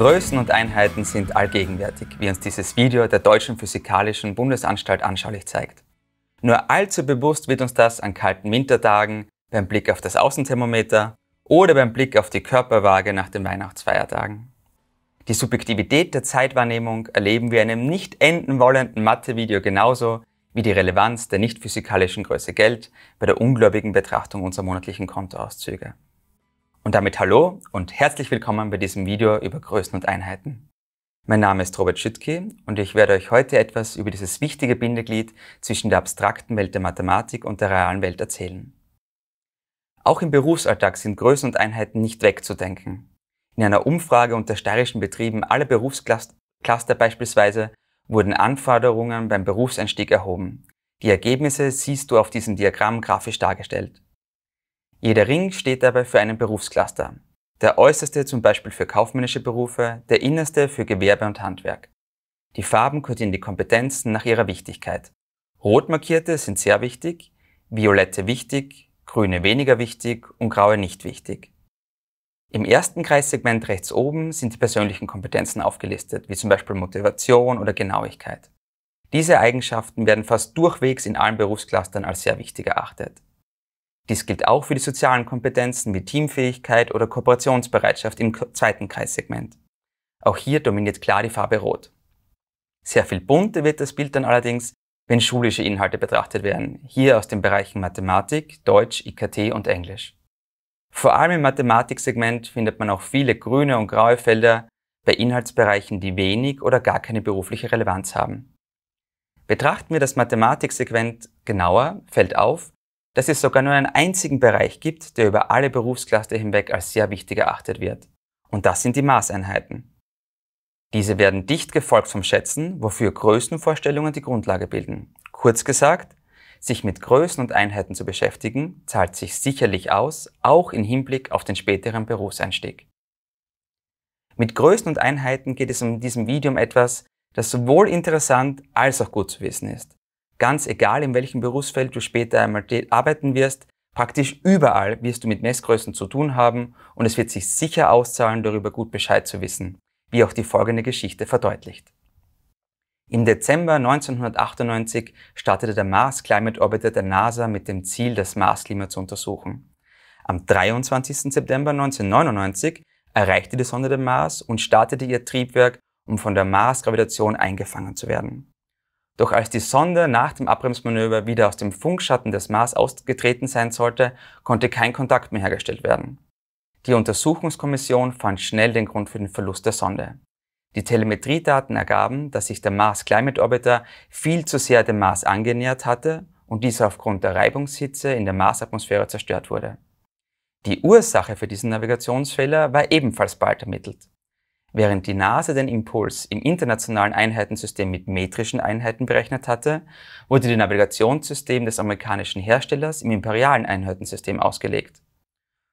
Größen und Einheiten sind allgegenwärtig, wie uns dieses Video der Deutschen Physikalischen Bundesanstalt anschaulich zeigt. Nur allzu bewusst wird uns das an kalten Wintertagen, beim Blick auf das Außenthermometer oder beim Blick auf die Körperwaage nach den Weihnachtsfeiertagen. Die Subjektivität der Zeitwahrnehmung erleben wir in einem nicht enden wollenden Mathe-Video genauso wie die Relevanz der nicht physikalischen Größe Geld bei der ungläubigen Betrachtung unserer monatlichen Kontoauszüge. Und damit hallo und herzlich willkommen bei diesem Video über Größen und Einheiten. Mein Name ist Robert Schüttke und ich werde euch heute etwas über dieses wichtige Bindeglied zwischen der abstrakten Welt der Mathematik und der realen Welt erzählen. Auch im Berufsalltag sind Größen und Einheiten nicht wegzudenken. In einer Umfrage unter steirischen Betrieben aller Berufscluster beispielsweise wurden Anforderungen beim Berufseinstieg erhoben. Die Ergebnisse siehst du auf diesem Diagramm grafisch dargestellt. Jeder Ring steht dabei für einen Berufscluster. Der äußerste zum Beispiel für kaufmännische Berufe, der innerste für Gewerbe und Handwerk. Die Farben kodieren die Kompetenzen nach ihrer Wichtigkeit. Rot markierte sind sehr wichtig, violette wichtig, grüne weniger wichtig und graue nicht wichtig. Im ersten Kreissegment rechts oben sind die persönlichen Kompetenzen aufgelistet, wie zum Beispiel Motivation oder Genauigkeit. Diese Eigenschaften werden fast durchwegs in allen Berufsclustern als sehr wichtig erachtet. Dies gilt auch für die sozialen Kompetenzen wie Teamfähigkeit oder Kooperationsbereitschaft im zweiten Kreissegment. Auch hier dominiert klar die Farbe Rot. Sehr viel bunter wird das Bild dann allerdings, wenn schulische Inhalte betrachtet werden, hier aus den Bereichen Mathematik, Deutsch, IKT und Englisch. Vor allem im Mathematiksegment findet man auch viele grüne und graue Felder bei Inhaltsbereichen, die wenig oder gar keine berufliche Relevanz haben. Betrachten wir das Mathematiksegment genauer, fällt auf, dass es sogar nur einen einzigen Bereich gibt, der über alle Berufsklasse hinweg als sehr wichtig erachtet wird. Und das sind die Maßeinheiten. Diese werden dicht gefolgt vom Schätzen, wofür Größenvorstellungen die Grundlage bilden. Kurz gesagt, sich mit Größen und Einheiten zu beschäftigen, zahlt sich sicherlich aus, auch im Hinblick auf den späteren Berufseinstieg. Mit Größen und Einheiten geht es in diesem Video um etwas, das sowohl interessant als auch gut zu wissen ist. Ganz egal, in welchem Berufsfeld du später einmal arbeiten wirst, praktisch überall wirst du mit Messgrößen zu tun haben und es wird sich sicher auszahlen, darüber gut Bescheid zu wissen, wie auch die folgende Geschichte verdeutlicht. Im Dezember 1998 startete der Mars Climate Orbiter der NASA mit dem Ziel, das Marsklima zu untersuchen. Am 23. September 1999 erreichte die Sonde den Mars und startete ihr Triebwerk, um von der Mars-Gravitation eingefangen zu werden. Doch als die Sonde nach dem Abbremsmanöver wieder aus dem Funkschatten des Mars ausgetreten sein sollte, konnte kein Kontakt mehr hergestellt werden. Die Untersuchungskommission fand schnell den Grund für den Verlust der Sonde. Die Telemetriedaten ergaben, dass sich der Mars Climate Orbiter viel zu sehr dem Mars angenähert hatte und dieser aufgrund der Reibungshitze in der Marsatmosphäre zerstört wurde. Die Ursache für diesen Navigationsfehler war ebenfalls bald ermittelt. Während die NASA den Impuls im internationalen Einheitensystem mit metrischen Einheiten berechnet hatte, wurde die Navigationssystem des amerikanischen Herstellers im imperialen Einheitensystem ausgelegt.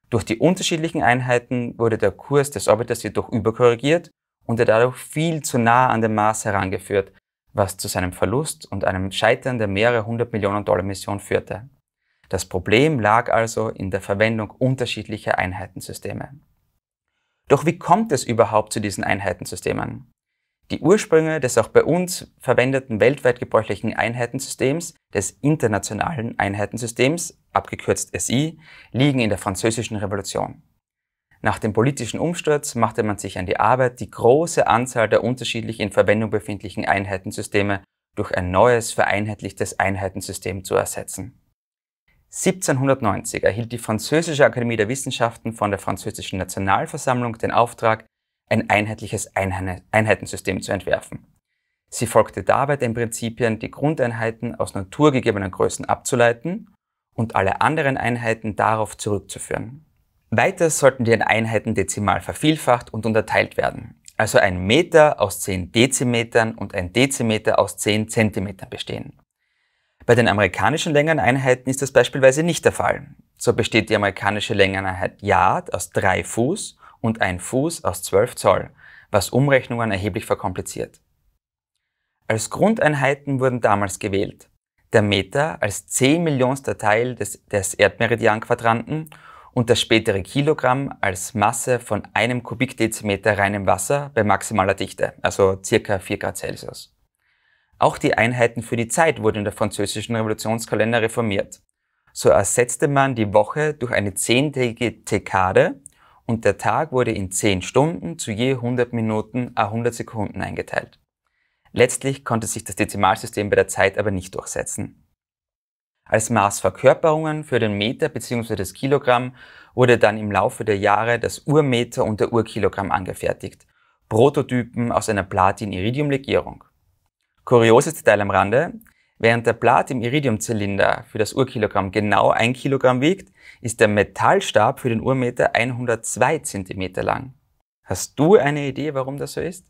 Durch die unterschiedlichen Einheiten wurde der Kurs des Orbiters jedoch überkorrigiert und er dadurch viel zu nah an den Mars herangeführt, was zu seinem Verlust und einem Scheitern der mehrere hundert Millionen Dollar Mission führte. Das Problem lag also in der Verwendung unterschiedlicher Einheitensysteme. Doch wie kommt es überhaupt zu diesen Einheitensystemen? Die Ursprünge des auch bei uns verwendeten weltweit gebräuchlichen Einheitensystems, des internationalen Einheitensystems, abgekürzt SI, liegen in der Französischen Revolution. Nach dem politischen Umsturz machte man sich an die Arbeit, die große Anzahl der unterschiedlich in Verwendung befindlichen Einheitensysteme durch ein neues vereinheitlichtes Einheitensystem zu ersetzen. 1790 erhielt die Französische Akademie der Wissenschaften von der Französischen Nationalversammlung den Auftrag, ein einheitliches Einheitensystem zu entwerfen. Sie folgte dabei den Prinzipien, die Grundeinheiten aus naturgegebenen Größen abzuleiten und alle anderen Einheiten darauf zurückzuführen. Weiter sollten die Einheiten dezimal vervielfacht und unterteilt werden, also ein Meter aus 10 Dezimetern und ein Dezimeter aus 10 Zentimetern bestehen. Bei den amerikanischen Längeneinheiten ist das beispielsweise nicht der Fall. So besteht die amerikanische Längeneinheit Yard aus drei Fuß und ein Fuß aus zwölf Zoll, was Umrechnungen erheblich verkompliziert. Als Grundeinheiten wurden damals gewählt der Meter als 10 Millionster Teil des, des Erdmeridianquadranten und das spätere Kilogramm als Masse von einem Kubikdezimeter reinem Wasser bei maximaler Dichte, also circa 4 Grad Celsius. Auch die Einheiten für die Zeit wurden in der französischen Revolutionskalender reformiert. So ersetzte man die Woche durch eine zehntägige Dekade und der Tag wurde in zehn Stunden zu je 100 Minuten a 100 Sekunden eingeteilt. Letztlich konnte sich das Dezimalsystem bei der Zeit aber nicht durchsetzen. Als Maßverkörperungen für den Meter bzw. das Kilogramm wurde dann im Laufe der Jahre das Urmeter und der Urkilogramm angefertigt. Prototypen aus einer Platin-Iridium-Legierung. Kurioses Detail am Rande. Während der platin im Iridiumzylinder für das Urkilogramm genau ein Kilogramm wiegt, ist der Metallstab für den Urmeter 102 Zentimeter lang. Hast du eine Idee, warum das so ist?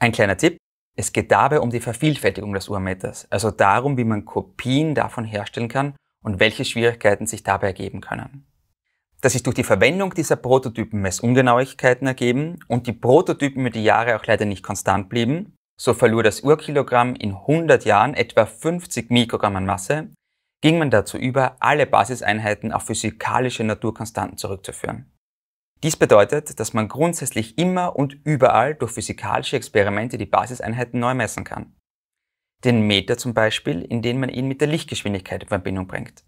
Ein kleiner Tipp. Es geht dabei um die Vervielfältigung des Urmeters, also darum, wie man Kopien davon herstellen kann und welche Schwierigkeiten sich dabei ergeben können. Dass sich durch die Verwendung dieser Prototypen Messungenauigkeiten ergeben und die Prototypen über die Jahre auch leider nicht konstant blieben, so verlor das Urkilogramm in 100 Jahren etwa 50 Mikrogramm an Masse, ging man dazu über, alle Basiseinheiten auf physikalische Naturkonstanten zurückzuführen. Dies bedeutet, dass man grundsätzlich immer und überall durch physikalische Experimente die Basiseinheiten neu messen kann. Den Meter zum Beispiel, in den man ihn mit der Lichtgeschwindigkeit in Verbindung bringt.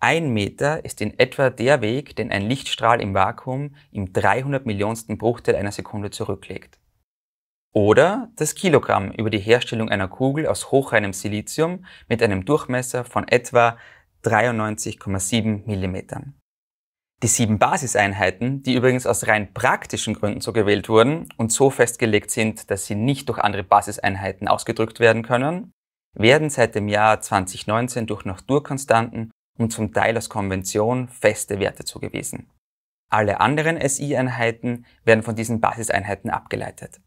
Ein Meter ist in etwa der Weg, den ein Lichtstrahl im Vakuum im 300 Millionsten Bruchteil einer Sekunde zurücklegt. Oder das Kilogramm über die Herstellung einer Kugel aus hochreinem Silizium mit einem Durchmesser von etwa 93,7 mm. Die sieben Basiseinheiten, die übrigens aus rein praktischen Gründen so gewählt wurden und so festgelegt sind, dass sie nicht durch andere Basiseinheiten ausgedrückt werden können, werden seit dem Jahr 2019 durch Naturkonstanten und zum Teil aus Konvention feste Werte zugewiesen. Alle anderen SI-Einheiten werden von diesen Basiseinheiten abgeleitet.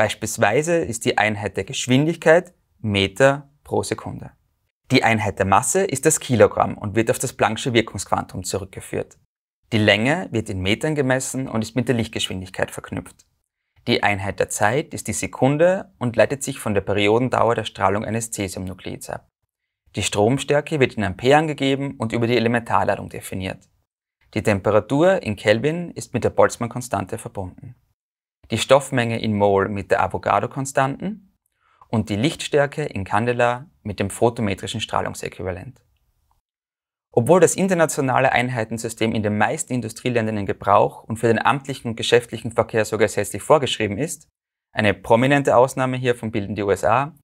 Beispielsweise ist die Einheit der Geschwindigkeit Meter pro Sekunde. Die Einheit der Masse ist das Kilogramm und wird auf das Planck'sche Wirkungsquantum zurückgeführt. Die Länge wird in Metern gemessen und ist mit der Lichtgeschwindigkeit verknüpft. Die Einheit der Zeit ist die Sekunde und leitet sich von der Periodendauer der Strahlung eines Cäsiumnukleids ab. Die Stromstärke wird in Ampere angegeben und über die Elementarladung definiert. Die Temperatur in Kelvin ist mit der Boltzmann-Konstante verbunden die Stoffmenge in Mol mit der Avogadro-Konstanten und die Lichtstärke in Candela mit dem photometrischen Strahlungsäquivalent. Obwohl das internationale Einheitensystem in den meisten Industrieländern in Gebrauch und für den amtlichen und geschäftlichen Verkehr sogar gesetzlich vorgeschrieben ist, eine prominente Ausnahme hiervon bilden die USA,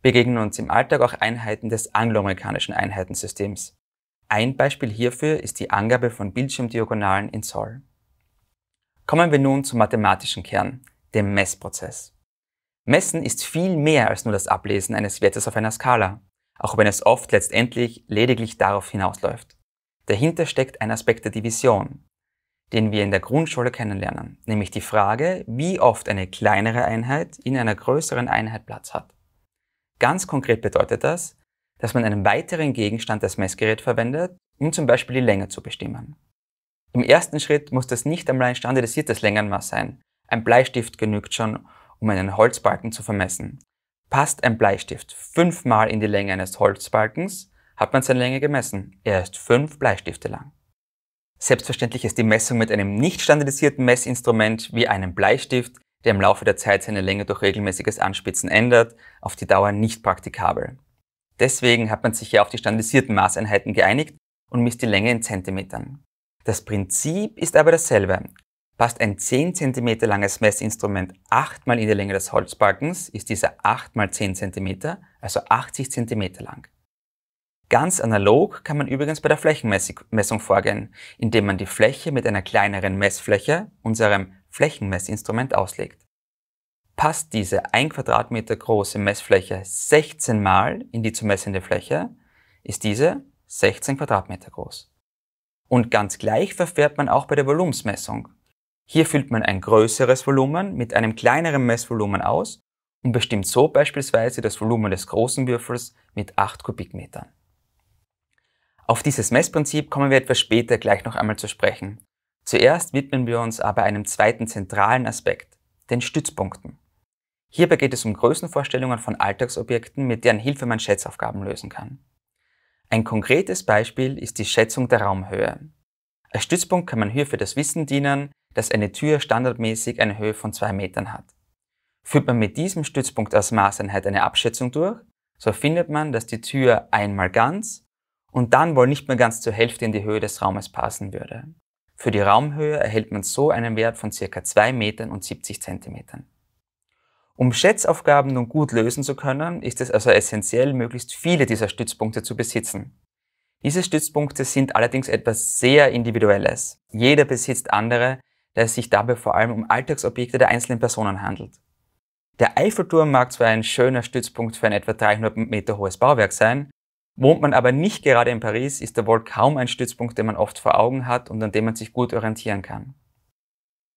begegnen uns im Alltag auch Einheiten des angloamerikanischen Einheitensystems. Ein Beispiel hierfür ist die Angabe von Bildschirmdiagonalen in Zoll. Kommen wir nun zum mathematischen Kern, dem Messprozess. Messen ist viel mehr als nur das Ablesen eines Wertes auf einer Skala, auch wenn es oft letztendlich lediglich darauf hinausläuft. Dahinter steckt ein Aspekt der Division, den wir in der Grundschule kennenlernen, nämlich die Frage, wie oft eine kleinere Einheit in einer größeren Einheit Platz hat. Ganz konkret bedeutet das, dass man einen weiteren Gegenstand als Messgerät verwendet, um zum Beispiel die Länge zu bestimmen. Im ersten Schritt muss das nicht einmal ein standardisiertes Längenmaß sein. Ein Bleistift genügt schon, um einen Holzbalken zu vermessen. Passt ein Bleistift fünfmal in die Länge eines Holzbalkens, hat man seine Länge gemessen. Er ist fünf Bleistifte lang. Selbstverständlich ist die Messung mit einem nicht standardisierten Messinstrument wie einem Bleistift, der im Laufe der Zeit seine Länge durch regelmäßiges Anspitzen ändert, auf die Dauer nicht praktikabel. Deswegen hat man sich ja auf die standardisierten Maßeinheiten geeinigt und misst die Länge in Zentimetern. Das Prinzip ist aber dasselbe. Passt ein 10 cm langes Messinstrument 8 mal in die Länge des Holzbalkens, ist dieser 8 mal 10 cm, also 80 cm lang. Ganz analog kann man übrigens bei der Flächenmessung vorgehen, indem man die Fläche mit einer kleineren Messfläche, unserem Flächenmessinstrument, auslegt. Passt diese 1 Quadratmeter große Messfläche 16 mal in die zu messende Fläche, ist diese 16 Quadratmeter groß. Und ganz gleich verfährt man auch bei der Volumensmessung. Hier füllt man ein größeres Volumen mit einem kleineren Messvolumen aus und bestimmt so beispielsweise das Volumen des großen Würfels mit 8 Kubikmetern. Auf dieses Messprinzip kommen wir etwas später gleich noch einmal zu sprechen. Zuerst widmen wir uns aber einem zweiten zentralen Aspekt, den Stützpunkten. Hierbei geht es um Größenvorstellungen von Alltagsobjekten, mit deren Hilfe man Schätzaufgaben lösen kann. Ein konkretes Beispiel ist die Schätzung der Raumhöhe. Als Stützpunkt kann man hier für das Wissen dienen, dass eine Tür standardmäßig eine Höhe von zwei Metern hat. Führt man mit diesem Stützpunkt als Maßeinheit eine Abschätzung durch, so findet man, dass die Tür einmal ganz und dann wohl nicht mehr ganz zur Hälfte in die Höhe des Raumes passen würde. Für die Raumhöhe erhält man so einen Wert von circa 2 Metern und 70 Zentimetern. Um Schätzaufgaben nun gut lösen zu können, ist es also essentiell, möglichst viele dieser Stützpunkte zu besitzen. Diese Stützpunkte sind allerdings etwas sehr Individuelles. Jeder besitzt andere, da es sich dabei vor allem um Alltagsobjekte der einzelnen Personen handelt. Der Eiffelturm mag zwar ein schöner Stützpunkt für ein etwa 300 Meter hohes Bauwerk sein, wohnt man aber nicht gerade in Paris, ist er wohl kaum ein Stützpunkt, den man oft vor Augen hat und an dem man sich gut orientieren kann.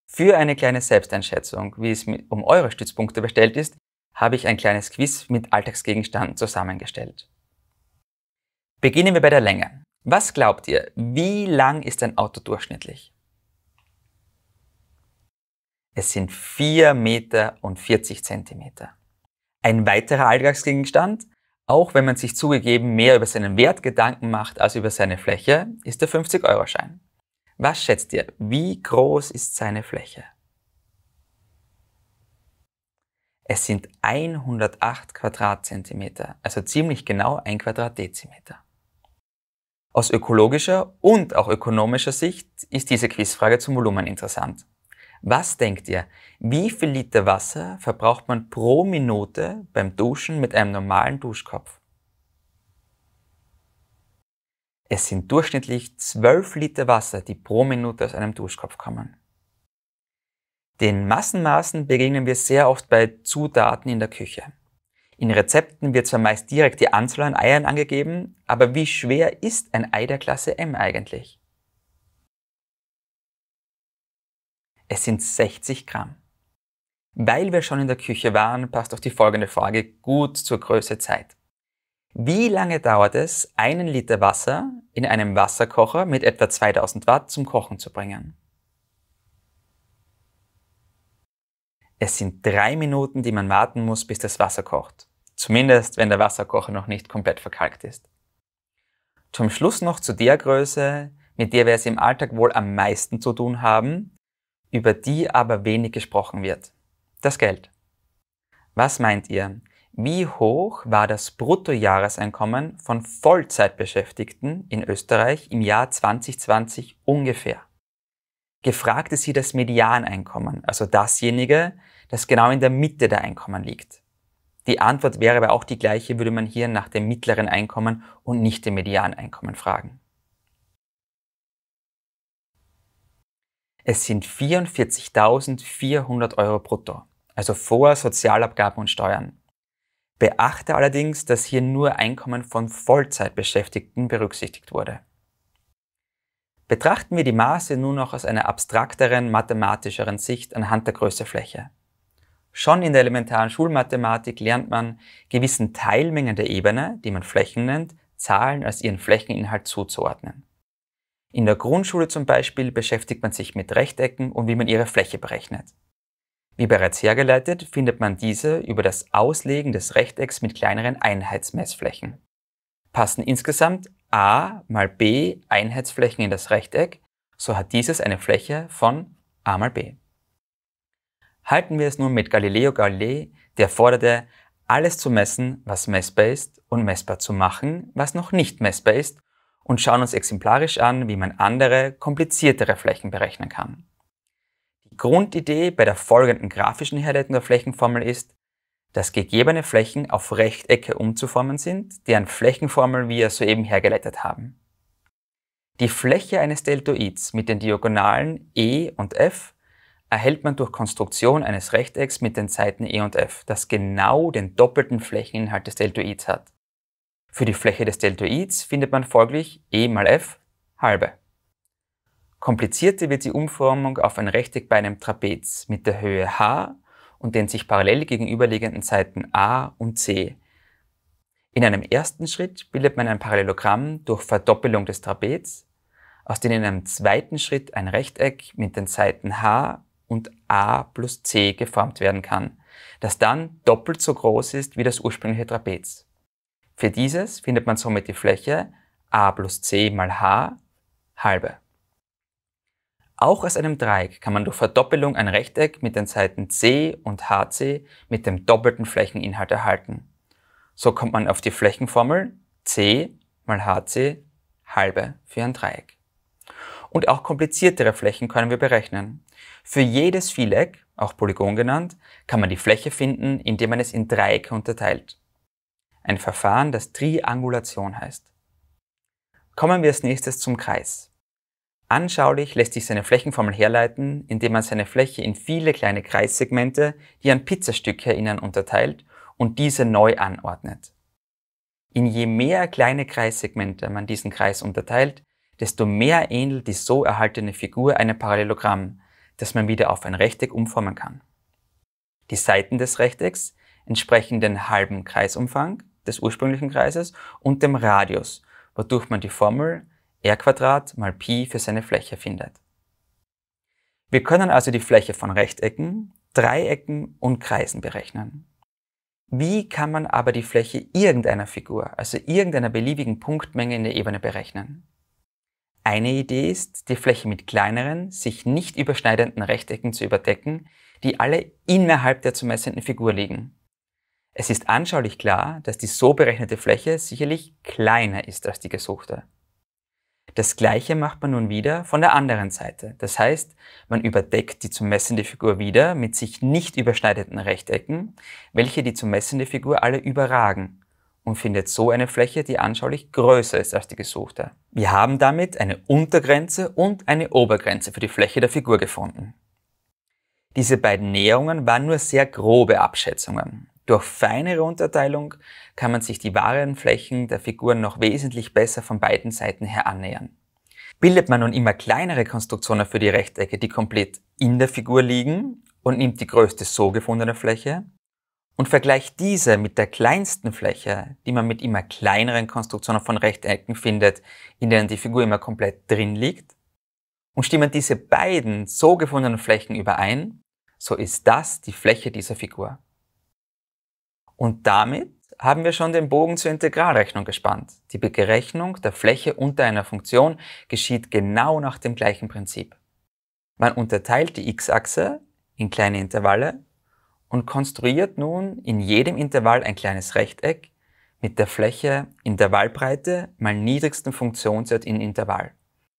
Für eine kleine Selbsteinschätzung, wie es um eure Stützpunkte bestellt ist, habe ich ein kleines Quiz mit Alltagsgegenständen zusammengestellt. Beginnen wir bei der Länge. Was glaubt ihr, wie lang ist ein Auto durchschnittlich? Es sind 4 Meter und 40 Zentimeter. Ein weiterer Alltagsgegenstand, auch wenn man sich zugegeben mehr über seinen Wert Gedanken macht als über seine Fläche, ist der 50-Euro-Schein. Was schätzt ihr, wie groß ist seine Fläche? Es sind 108 Quadratzentimeter, also ziemlich genau ein Quadratdezimeter. Aus ökologischer und auch ökonomischer Sicht ist diese Quizfrage zum Volumen interessant. Was denkt ihr, wie viel Liter Wasser verbraucht man pro Minute beim Duschen mit einem normalen Duschkopf? Es sind durchschnittlich 12 Liter Wasser, die pro Minute aus einem Duschkopf kommen. Den Massenmaßen begegnen wir sehr oft bei Zutaten in der Küche. In Rezepten wird zwar meist direkt die Anzahl an Eiern angegeben, aber wie schwer ist ein Ei der Klasse M eigentlich? Es sind 60 Gramm. Weil wir schon in der Küche waren, passt auch die folgende Frage gut zur Größe Zeit. Wie lange dauert es, einen Liter Wasser in einem Wasserkocher mit etwa 2000 Watt zum Kochen zu bringen? Es sind drei Minuten, die man warten muss, bis das Wasser kocht. Zumindest, wenn der Wasserkocher noch nicht komplett verkalkt ist. Zum Schluss noch zu der Größe, mit der wir es im Alltag wohl am meisten zu tun haben, über die aber wenig gesprochen wird. Das Geld. Was meint ihr? Wie hoch war das Bruttojahreseinkommen von Vollzeitbeschäftigten in Österreich im Jahr 2020 ungefähr? Gefragt ist hier das Medianeinkommen, also dasjenige, das genau in der Mitte der Einkommen liegt. Die Antwort wäre aber auch die gleiche, würde man hier nach dem mittleren Einkommen und nicht dem Medianeinkommen fragen. Es sind 44.400 Euro brutto, also vor Sozialabgaben und Steuern. Beachte allerdings, dass hier nur Einkommen von Vollzeitbeschäftigten berücksichtigt wurde. Betrachten wir die Maße nun noch aus einer abstrakteren, mathematischeren Sicht anhand der Größefläche. Schon in der elementaren Schulmathematik lernt man, gewissen Teilmengen der Ebene, die man Flächen nennt, Zahlen als ihren Flächeninhalt zuzuordnen. In der Grundschule zum Beispiel beschäftigt man sich mit Rechtecken und wie man ihre Fläche berechnet. Wie bereits hergeleitet, findet man diese über das Auslegen des Rechtecks mit kleineren Einheitsmessflächen. Passen insgesamt a mal b Einheitsflächen in das Rechteck, so hat dieses eine Fläche von a mal b. Halten wir es nun mit Galileo Galilei, der forderte, alles zu messen, was messbar ist und messbar zu machen, was noch nicht messbar ist und schauen uns exemplarisch an, wie man andere, kompliziertere Flächen berechnen kann. Grundidee bei der folgenden grafischen Herleitung der Flächenformel ist, dass gegebene Flächen auf Rechtecke umzuformen sind, deren Flächenformel wir soeben hergeleitet haben. Die Fläche eines Deltoids mit den Diagonalen e und f erhält man durch Konstruktion eines Rechtecks mit den Seiten e und f, das genau den doppelten Flächeninhalt des Deltoids hat. Für die Fläche des Deltoids findet man folglich e mal f halbe. Komplizierter wird die Umformung auf ein Rechteck bei einem Trapez mit der Höhe h und den sich parallel gegenüberliegenden Seiten a und c. In einem ersten Schritt bildet man ein Parallelogramm durch Verdoppelung des Trapez, aus dem in einem zweiten Schritt ein Rechteck mit den Seiten h und a plus c geformt werden kann, das dann doppelt so groß ist wie das ursprüngliche Trapez. Für dieses findet man somit die Fläche a plus c mal h halbe. Auch aus einem Dreieck kann man durch Verdoppelung ein Rechteck mit den Seiten C und HC mit dem doppelten Flächeninhalt erhalten. So kommt man auf die Flächenformel C mal HC halbe für ein Dreieck. Und auch kompliziertere Flächen können wir berechnen. Für jedes Vieleck, auch Polygon genannt, kann man die Fläche finden, indem man es in Dreiecke unterteilt. Ein Verfahren, das Triangulation heißt. Kommen wir als nächstes zum Kreis. Anschaulich lässt sich seine Flächenformel herleiten, indem man seine Fläche in viele kleine Kreissegmente, die an Pizzastücke erinnern, unterteilt und diese neu anordnet. In je mehr kleine Kreissegmente man diesen Kreis unterteilt, desto mehr ähnelt die so erhaltene Figur einem Parallelogramm, das man wieder auf ein Rechteck umformen kann. Die Seiten des Rechtecks entsprechen den halben Kreisumfang des ursprünglichen Kreises und dem Radius, wodurch man die Formel r mal Pi für seine Fläche findet. Wir können also die Fläche von Rechtecken, Dreiecken und Kreisen berechnen. Wie kann man aber die Fläche irgendeiner Figur, also irgendeiner beliebigen Punktmenge in der Ebene berechnen? Eine Idee ist, die Fläche mit kleineren, sich nicht überschneidenden Rechtecken zu überdecken, die alle innerhalb der zu messenden Figur liegen. Es ist anschaulich klar, dass die so berechnete Fläche sicherlich kleiner ist als die gesuchte. Das gleiche macht man nun wieder von der anderen Seite. Das heißt, man überdeckt die zu messende Figur wieder mit sich nicht überschneidenden Rechtecken, welche die zu messende Figur alle überragen und findet so eine Fläche, die anschaulich größer ist als die gesuchte. Wir haben damit eine Untergrenze und eine Obergrenze für die Fläche der Figur gefunden. Diese beiden Näherungen waren nur sehr grobe Abschätzungen. Durch feinere Unterteilung kann man sich die wahren Flächen der Figuren noch wesentlich besser von beiden Seiten her annähern. Bildet man nun immer kleinere Konstruktionen für die Rechtecke, die komplett in der Figur liegen und nimmt die größte so gefundene Fläche und vergleicht diese mit der kleinsten Fläche, die man mit immer kleineren Konstruktionen von Rechtecken findet, in denen die Figur immer komplett drin liegt, und stimmen diese beiden so gefundenen Flächen überein, so ist das die Fläche dieser Figur. Und damit haben wir schon den Bogen zur Integralrechnung gespannt. Die Berechnung der Fläche unter einer Funktion geschieht genau nach dem gleichen Prinzip. Man unterteilt die x-Achse in kleine Intervalle und konstruiert nun in jedem Intervall ein kleines Rechteck mit der Fläche Intervallbreite mal niedrigsten Funktionswert in Intervall.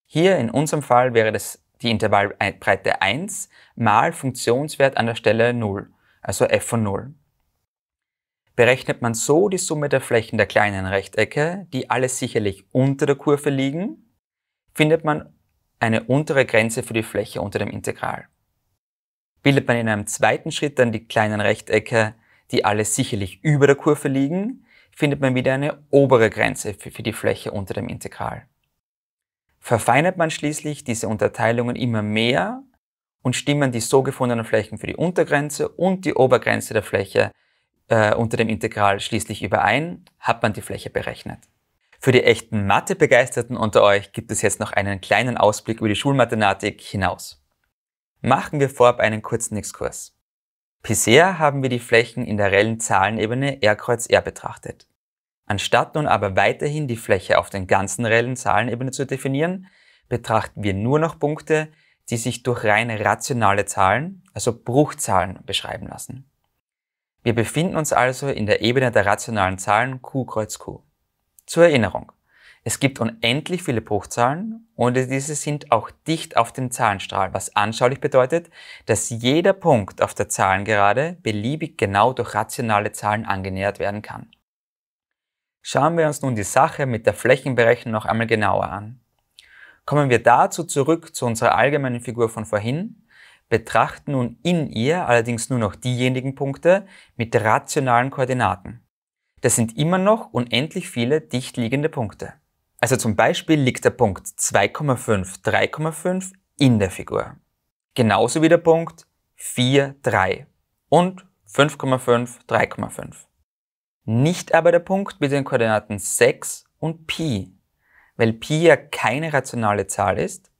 Hier in unserem Fall wäre das die Intervallbreite 1 mal Funktionswert an der Stelle 0, also f von 0 berechnet man so die Summe der Flächen der kleinen Rechtecke, die alle sicherlich unter der Kurve liegen, findet man eine untere Grenze für die Fläche unter dem Integral. Bildet man in einem zweiten Schritt dann die kleinen Rechtecke, die alle sicherlich über der Kurve liegen, findet man wieder eine obere Grenze für, die Fläche unter dem Integral. Verfeinert man schließlich diese Unterteilungen immer mehr und stimmen die so gefundenen Flächen für die Untergrenze und die Obergrenze der Fläche äh, unter dem Integral schließlich überein, hat man die Fläche berechnet. Für die echten Mathebegeisterten unter euch gibt es jetzt noch einen kleinen Ausblick über die Schulmathematik hinaus. Machen wir vorab einen kurzen Exkurs. Bisher haben wir die Flächen in der reellen Zahlenebene R kreuz R betrachtet. Anstatt nun aber weiterhin die Fläche auf den ganzen reellen Zahlenebene zu definieren, betrachten wir nur noch Punkte, die sich durch reine rationale Zahlen, also Bruchzahlen, beschreiben lassen. Wir befinden uns also in der Ebene der rationalen Zahlen Q kreuz Q. Zur Erinnerung. Es gibt unendlich viele Bruchzahlen und diese sind auch dicht auf dem Zahlenstrahl, was anschaulich bedeutet, dass jeder Punkt auf der Zahlengerade beliebig genau durch rationale Zahlen angenähert werden kann. Schauen wir uns nun die Sache mit der Flächenberechnung noch einmal genauer an. Kommen wir dazu zurück zu unserer allgemeinen Figur von vorhin, betracht nun in ihr allerdings nur noch diejenigen Punkte mit rationalen Koordinaten. Das sind immer noch unendlich viele dicht liegende Punkte. Also zum Beispiel liegt der Punkt 2,5, 3,5 in der Figur. Genauso wie der Punkt 4, 3 und 5,5, 3,5. Nicht aber der Punkt mit den Koordinaten 6 und Pi, weil Pi ja keine rationale Zahl ist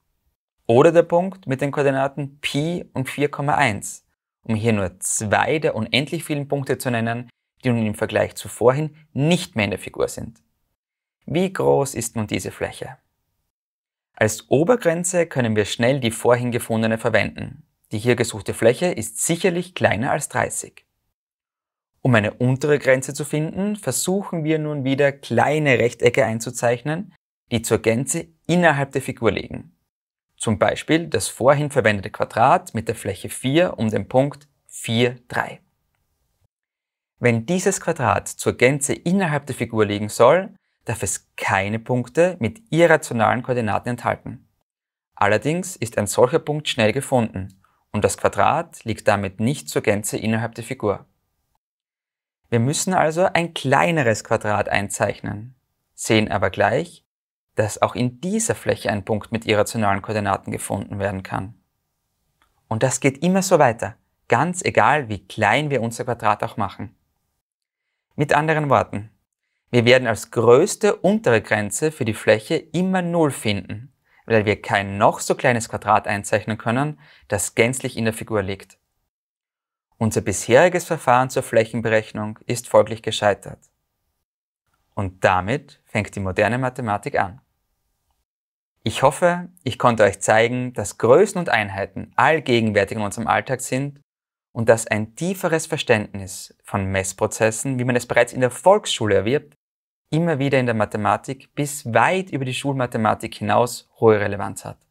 oder der Punkt mit den Koordinaten Pi und 4,1, um hier nur zwei der unendlich vielen Punkte zu nennen, die nun im Vergleich zu vorhin nicht mehr in der Figur sind. Wie groß ist nun diese Fläche? Als Obergrenze können wir schnell die vorhin gefundene verwenden. Die hier gesuchte Fläche ist sicherlich kleiner als 30. Um eine untere Grenze zu finden, versuchen wir nun wieder kleine Rechtecke einzuzeichnen, die zur Gänze innerhalb der Figur liegen. Zum Beispiel das vorhin verwendete Quadrat mit der Fläche 4 um den Punkt 4, 3. Wenn dieses Quadrat zur Gänze innerhalb der Figur liegen soll, darf es keine Punkte mit irrationalen Koordinaten enthalten. Allerdings ist ein solcher Punkt schnell gefunden und das Quadrat liegt damit nicht zur Gänze innerhalb der Figur. Wir müssen also ein kleineres Quadrat einzeichnen, sehen aber gleich, dass auch in dieser Fläche ein Punkt mit irrationalen Koordinaten gefunden werden kann. Und das geht immer so weiter, ganz egal wie klein wir unser Quadrat auch machen. Mit anderen Worten, wir werden als größte untere Grenze für die Fläche immer 0 finden, weil wir kein noch so kleines Quadrat einzeichnen können, das gänzlich in der Figur liegt. Unser bisheriges Verfahren zur Flächenberechnung ist folglich gescheitert. Und damit fängt die moderne Mathematik an. Ich hoffe, ich konnte euch zeigen, dass Größen und Einheiten allgegenwärtig in unserem Alltag sind und dass ein tieferes Verständnis von Messprozessen, wie man es bereits in der Volksschule erwirbt, immer wieder in der Mathematik bis weit über die Schulmathematik hinaus hohe Relevanz hat.